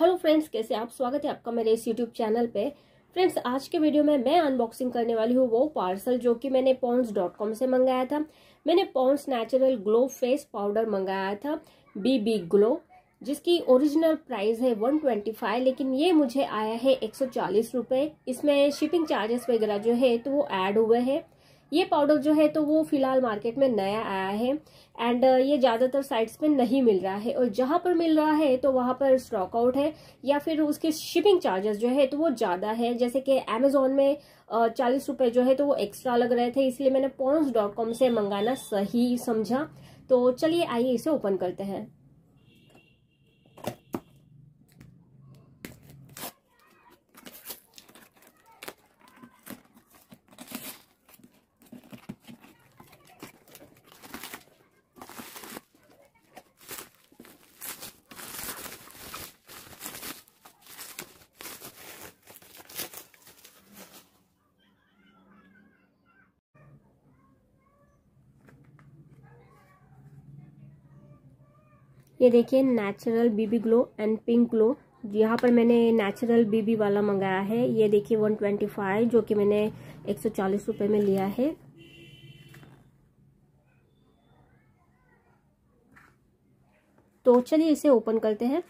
hello friends कैसे आप स्वागत है आपका मेरे इस यूट्यूब चैनल पे फ्रेंड्स आज के वीडियो में मैं अनबॉक्सिंग करने वाली हूँ वो पार्सल जो कि मैंने पॉन्स डॉट कॉम से मंगाया था मैंने Pond's natural glow face powder मंगाया था बी बी ग्लो जिसकी ओरिजिनल प्राइस है वन ट्वेंटी फाइव लेकिन ये मुझे आया है एक सौ चालीस रुपये इसमें शिपिंग चार्जेस वगैरह जो है तो वो ऐड हुए हैं ये पाउडर जो है तो वो फिलहाल मार्केट में नया आया है एंड uh, ये ज़्यादातर साइट्स पे नहीं मिल रहा है और जहाँ पर मिल रहा है तो वहां पर स्टॉक आउट है या फिर उसके शिपिंग चार्जेस जो है तो वो ज़्यादा है जैसे कि अमेजोन में uh, चालीस रुपए जो है तो वो एक्स्ट्रा लग रहे थे इसलिए मैंने पॉन्स डॉट कॉम से मंगाना सही समझा तो चलिए आइए इसे ओपन करते हैं ये देखिए natural BB glow and pink glow यहाँ पर मैंने नेचुरल बीबी वाला मंगाया है ये देखिए 125 जो कि मैंने 140 रुपए में लिया है तो चलिए इसे ओपन करते हैं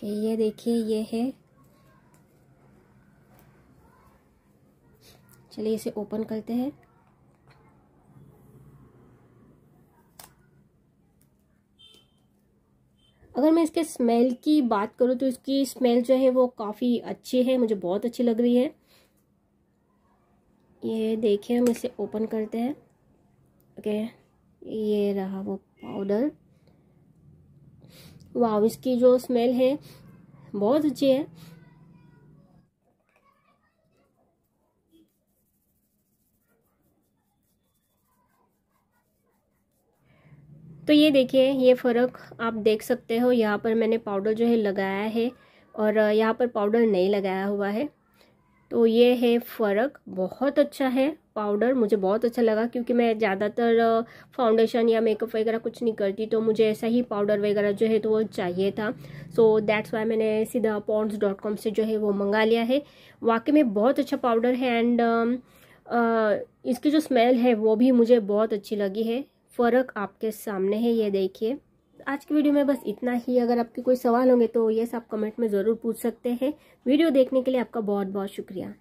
कि ये देखिए ये है चलिए इसे ओपन करते हैं अगर मैं इसके स्मेल की बात करूँ तो इसकी स्मेल जो है वो काफ़ी अच्छी है मुझे बहुत अच्छी लग रही है ये देखिए हम इसे ओपन करते हैं ओके ये रहा वो पाउडर वाह इसकी जो स्मेल है बहुत अच्छी है तो ये देखिए ये फ़र्क आप देख सकते हो यहाँ पर मैंने पाउडर जो है लगाया है और यहाँ पर पाउडर नहीं लगाया हुआ है तो ये है फ़र्क बहुत अच्छा है पाउडर मुझे बहुत अच्छा लगा क्योंकि मैं ज़्यादातर फाउंडेशन या मेकअप वगैरह कुछ नहीं करती तो मुझे ऐसा ही पाउडर वगैरह जो है तो वो चाहिए था सो दैट्स वाई मैंने सीधा पॉन्ड्स डॉट कॉम से जो है वो मंगा लिया है वाकई में बहुत अच्छा पाउडर है एंड इसकी जो स्मेल है वो भी मुझे बहुत अच्छी लगी है फ़र्क आपके सामने है ये देखिए आज की वीडियो में बस इतना ही अगर आपके कोई सवाल होंगे तो यस आप कमेंट में ज़रूर पूछ सकते हैं वीडियो देखने के लिए आपका बहुत बहुत शुक्रिया